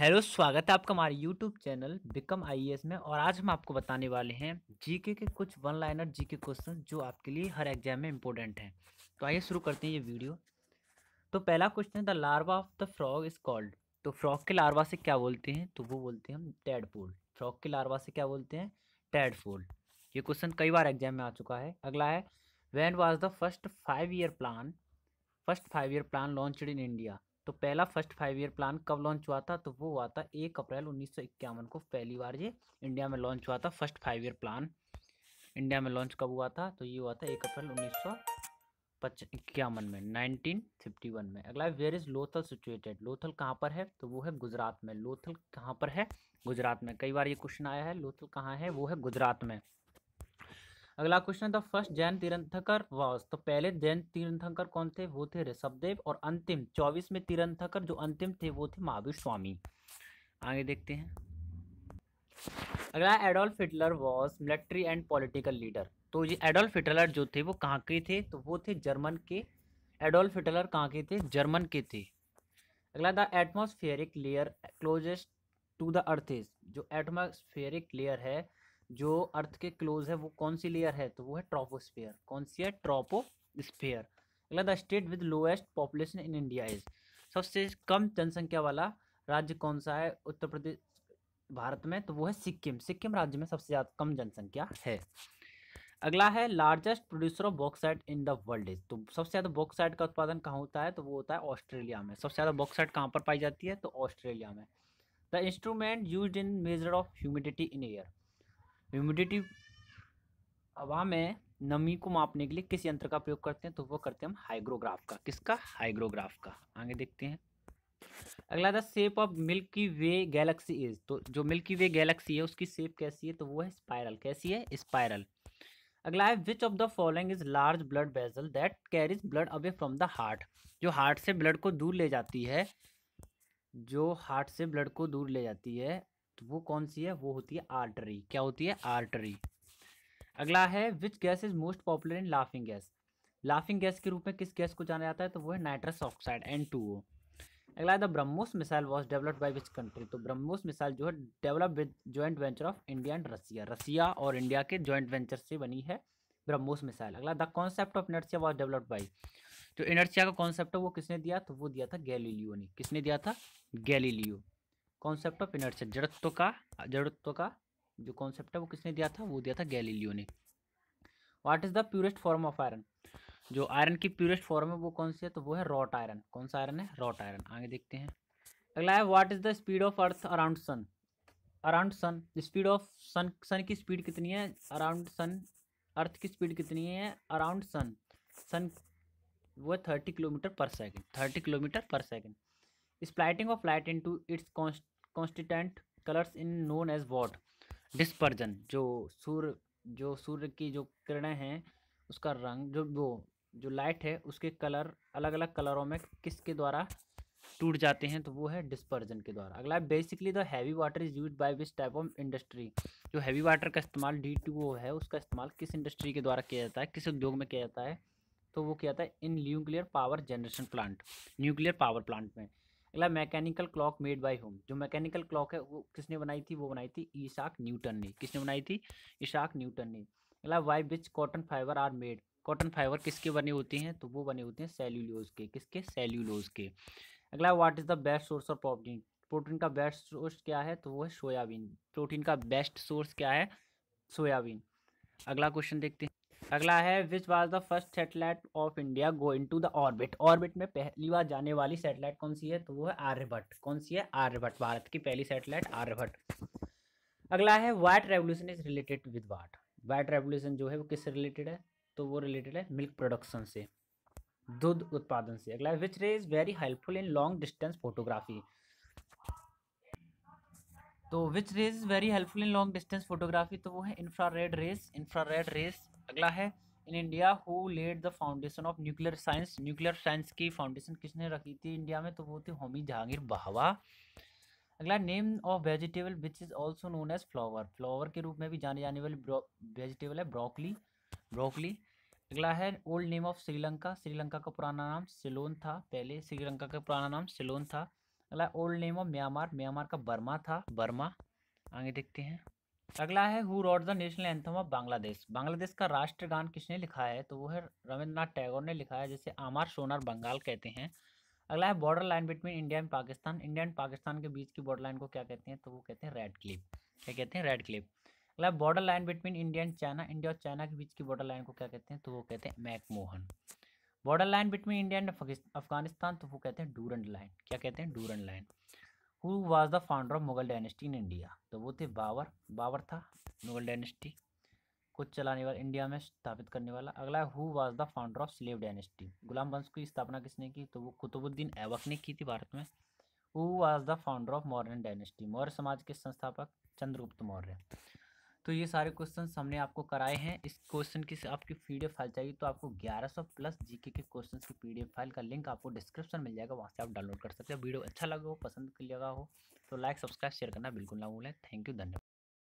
hello स्वागत है आपका हमारे यूट्यूब चैनल बिकम आई में और आज हम आपको बताने वाले हैं जीके के कुछ वन लाइनर जीके क्वेश्चन जो आपके लिए हर एग्जाम में इंपॉर्टेंट हैं तो आइए शुरू करते हैं ये वीडियो तो पहला क्वेश्चन है the larva of the frog is called तो फ्रॉग के लार्वा से क्या बोलते हैं तो वो बोलते हैं हम टैडपोल फ्रॉग के लार्वा से क्या बोलते हैं टैडपोल ये क्वेश्चन कई बार एग्जाम में आ चुका है अगला है when was the first five year plan first five year plan launch in India तो पहला फर्स्ट फाइव ईयर प्लान कब लॉन्च हुआ था तो वो हुआ था एक अप्रैल उन्नीस को पहली बार ये इंडिया में लॉन्च हुआ था first five year plan India में लॉन्च कब हुआ था तो ये हुआ था एक अप्रैल उन्नीस इक्यावन में नाइनटीन फिफ्टी वन में अगला where is Lothal situated Lothal कहाँ पर है तो वो है गुजरात में लोथल कहाँ पर है गुजरात में कई बार ये क्वेश्चन आया है लोथल कहाँ है वो है गुजरात में अगला क्वेश्चन द फर्स्ट जैन तीर्थंकर वॉस तो पहले जैन तीर्थंकर कौन थे वो थे ऋषभदेव और अंतिम चौबीस में तीर्थंकर जो अंतिम थे वो थे महावीर स्वामी आगे देखते हैं अगला Adolf Hitler was military and political leader तो ये एडोल्फ हिटलर जो थे वो कहाँ के थे तो वो थे जर्मन के एडोल्फ हिटलर कहाँ के थे जर्मन के थे अगला the atmospheric layer closest to the earth is जो एटमोसफियरिक लेयर है जो अर्थ के क्लोज है वो कौन सी लेयर है तो वो है ट्रोपोस्फेयर कौन सी है ट्रोपोस्फेयर अगला the state with lowest population in India is सबसे कम जनसंख्या वाला राज्य कौन सा है उत्तर प्रदेश भारत में तो वो है सिक्किम सिक्किम राज्य में सबसे ज़्यादा कम जनसंख्या है अगला है largest producer of bauxite in the world is तो सबसे ज़्यादा बॉक्साइट का उत्पादन कहाँ होता है तो वो होता है ऑस्ट्रेलिया में सबसे ज़्यादा बॉक्साइट कहाँ पर पाई जाती है तो ऑस्ट्रेलिया में the instrument use in measure of humidity in air humidity हवा में नमी को मापने के लिए किस यंत्र का प्रयोग करते हैं तो वो करते हैं हम हाइग्रोग्राफ का किसका हाइग्रोग्राफ का आगे देखते हैं अगला था shape of milky way galaxy is तो जो मिल्की वे गैलेक्सी है उसकी शेप कैसी है तो वो है स्पायरल कैसी है स्पायरल अगला है which of the following is large blood vessel that carries blood away from the heart जो हार्ट से ब्लड को दूर ले जाती है जो हार्ट से ब्लड को दूर ले जाती है तो वो कौन सी है वो होती है आर्टरी क्या होती है आर्टरी अगला है which gas is most popular in laughing gas laughing gas के रूप में किस गैस को जाना जाता है तो वो है nitrous oxide N two O अगला है the BrahMos missile was developed by which country तो ब्रह्मोस मिसाइल जो है develop with joint venture of India and Russia Russia और इंडिया के ज्वाइंट वेंचर से बनी है ब्रह्मोस मिसाइल अगला the concept of inertia was developed by जो इनर्सिया का कॉन्सेप्ट है वो किसने दिया तो वो दिया था गैलीलियो ने किसने दिया था गैलीलियो कॉन्सेप्ट ऑफ इनर्शिया जड़त्व का जड़त्व का जो कॉन्सेप्ट है वो किसने दिया था वो दिया था गैलीलियो ने what is the purest form of iron जो आयरन की प्योरेस्ट फॉर्म है वो कौन सी है तो वो है रॉट आयरन कौन सा आयरन है रॉट आयरन आगे देखते हैं अगला है what is the speed of earth around sun around sun speed of sun sun की स्पीड कितनी है अराउंड सन अर्थ की स्पीड कितनी है अराउंड सन सन वो है thirty kilometre per second thirty kilometre per second splitting of light into its constituent colours in known as what dispersion जो सूर्य जो सूर्य की जो किरणें हैं उसका रंग जो वो जो लाइट है उसके कलर अलग अलग कलरों में किसके द्वारा टूट जाते हैं तो वो है डिस्पर्जन के द्वारा अगला basically the heavy water is use by which type of industry जो हैवी वाटर का इस्तेमाल डी टू है उसका इस्तेमाल किस इंडस्ट्री के द्वारा किया जाता है किस उद्योग में किया जाता है तो वो किया जाता है in nuclear power generation plant nuclear power plant में अगला mechanical clock made by whom जो मैकेनिकल क्लॉक है वो किसने बनाई थी वो बनाई थी ईशाक न्यूटन ने किसने बनाई थी ईशाक न्यूटन ने अगला why which cotton fibre are made cotton fibre किसके बने होते हैं तो वो बने होते हैं सेल्यूलोज के किसके सेल्यूलोज के अगला what is the best source of protein protein का बेस्ट सोर्स क्या है तो वो है सोयाबीन प्रोटीन का बेस्ट सोर्स क्या है सोयाबीन अगला क्वेश्चन देखते हैं अगला है which was the first satellite of India going to the orbit orbit में पहली बार जाने वाली सेटेलाइट कौन सी है तो वो है आर्यभट्ट कौन सी है आर्यभट्ट भारत की पहली सेटेलाइट आर्यभट्ट अगला है white revolution is related with what white revolution जो है वो किससे रिलेटेड है तो वो रिलेटेड है मिल्क प्रोडक्शन से दूध उत्पादन से अगला है which ray is very helpful in long distance photography तो which rays is very helpful in long distance photography तो वो है रेड रेस रेड रेस अगला है in India who led the foundation of nuclear science nuclear science की foundation किसने रखी थी इंडिया में तो वो थी होमी जहांगीर बहवा अगला name of vegetable which is also known as flower flower के रूप में भी जाने जाने वाली वेजिटेबल है ब्रोकली ब्रोकली अगला है old name of Sri Lanka Sri Lanka का पुराना नाम सिलोन था पहले श्रीलंका का पुराना नाम सिलोन था अगला old name of Myanmar Myanmar का बर्मा था बर्मा आगे देखते हैं अगला है who wrote the national anthem of Bangladesh Bangladesh का राष्ट्रगान किसने लिखा है तो वो है रविंद्रनाथ टैगोर ने लिखा है जिसे आमार सोनार बंगाल कहते हैं अगला है border line between India and Pakistan India and Pakistan के बीच की बॉर्डर लाइन को क्या कहते हैं तो वो कहते हैं रेड क्लिप क्या कहते हैं रेड क्लिप अगला border line between India and China India और चाइना के बीच की बॉर्डर लाइन को क्या कहते हैं तो वो कहते हैं McMahon border line between India and Afghanistan तो वो कहते हैं डूरन लाइन क्या कहते हैं Durand line who was the founder of Mughal dynasty in India तो वो थे बाबर बाबर था मुगल डायनेस्टी को चलाने वाला इंडिया में स्थापित करने वाला अगला who was the founder of slave dynasty गुलाम वंश की स्थापना किसने की तो वो कुतुबुद्दीन ऐबक ने की थी भारत में who was the founder of Maurya dynasty Maurya समाज के संस्थापक चंद्रगुप्त मौर्य तो ये सारे क्वेश्चन हमने आपको कराए हैं इस क्वेश्चन की आपकी पी फाइल चाहिए तो आपको 1100 प्लस जीके के क्वेश्चन की पी फाइल का लिंक आपको डिस्क्रिप्शन मिल जाएगा वहाँ से आप डाउनलोड कर सकते हैं वीडियो अच्छा लगा हो पसंद लगा हो तो लाइक सब्सक्राइब शेयर करना बिल्कुल ना भूलें थैंक यू धन्यवाद